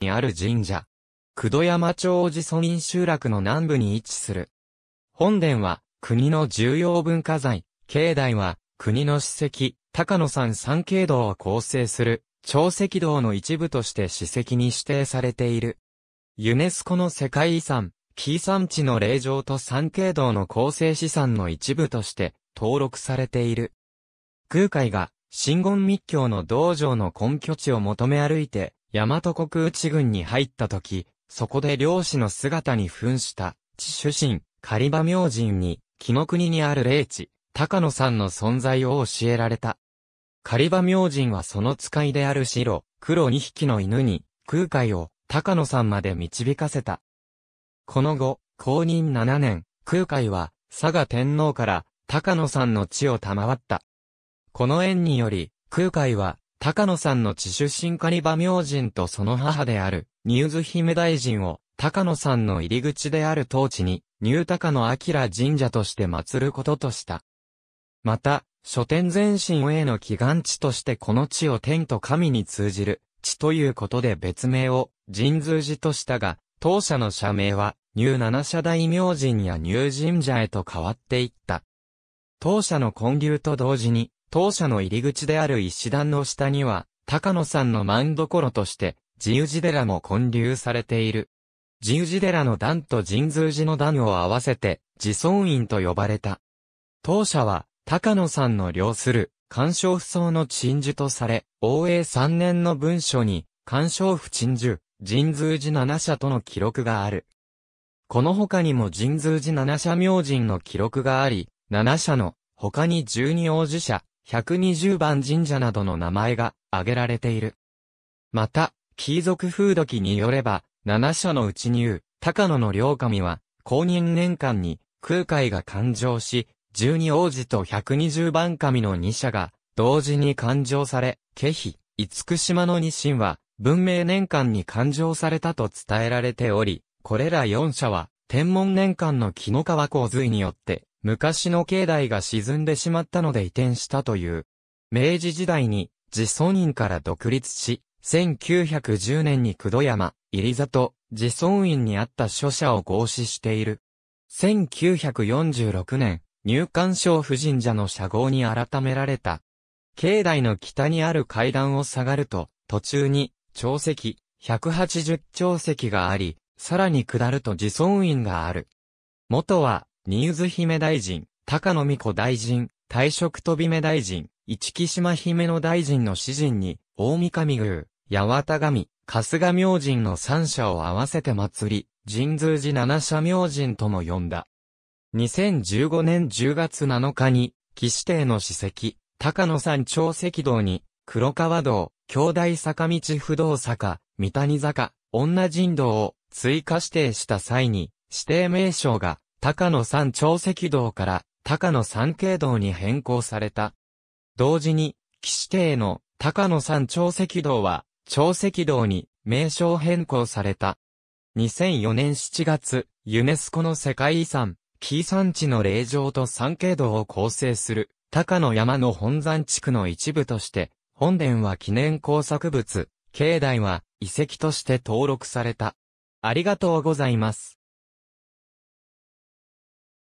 にある神社。九度山町寺村院集落の南部に位置する。本殿は国の重要文化財、境内は国の史跡、高野山三景堂を構成する、長石堂の一部として史跡に指定されている。ユネスコの世界遺産、紀伊山地の霊場と三景堂の構成資産の一部として登録されている。空海が、真言密教の道場の根拠地を求め歩いて、大和国内軍に入った時、そこで漁師の姿に扮した、地主神、狩場明神に、木の国にある霊地、高野さんの存在を教えられた。狩場明神はその使いである白、黒2匹の犬に、空海を、高野さんまで導かせた。この後、公認7年、空海は、佐賀天皇から、高野さんの地を賜った。この縁により、空海は、高野さんの地出身カニバ明神とその母である、ニューズ姫大臣を、高野さんの入り口である当地に、ニュー高野明神社として祀ることとした。また、書店前進への祈願地としてこの地を天と神に通じる、地ということで別名を、神通寺としたが、当社の社名は、ニュー七社大明神やニュー神社へと変わっていった。当社の建立と同時に、当社の入り口である石段の下には、高野さんのコ所として、自由寺寺も建立されている。自由寺寺の段と神通寺の段を合わせて、自尊院と呼ばれた。当社は、高野さんの領する、干渉不相の鎮守とされ、応永3年の文書に、干渉不鎮守、神通寺七社との記録がある。この他にも神通寺七社明神の記録があり、七社の他に十二王子社、120番神社などの名前が挙げられている。また、貴族風土記によれば、7社のうち入、高野の両神は、公認年間に空海が誕生し、十二王子と120番神の2社が同時に誕生され、ケヒ、厳島の日清は文明年間に誕生されたと伝えられており、これら4社は天文年間の木の川洪水によって昔の境内が沈んでしまったので移転したという。明治時代に、自尊院から独立し、1910年に九度山、入里、自尊院にあった書社を合祀している。1946年、入管省婦神社の社号に改められた。境内の北にある階段を下がると、途中に、長石、180長石があり、さらに下ると自尊院がある。元は、新津姫大臣、高野美子大臣、退職飛び目大臣、市木島姫の大臣の詩人に、大御神宮、八幡神、春日明神の三社を合わせて祭り、神通寺七社明神とも呼んだ。2015年10月7日に、岸邸の史跡、高野山長赤道に、黒川道、兄弟坂道不動坂、三谷坂、女神道を追加指定した際に、指定名称が高野山長石道から高野山経道に変更された。同時に、岸邸の高野山長石道は、長石道に名称変更された。2004年7月、ユネスコの世界遺産、紀伊山地の霊場と山経道を構成する、高野山の本山地区の一部として、本殿は記念工作物、境内は遺跡として登録された。ありがとうございます。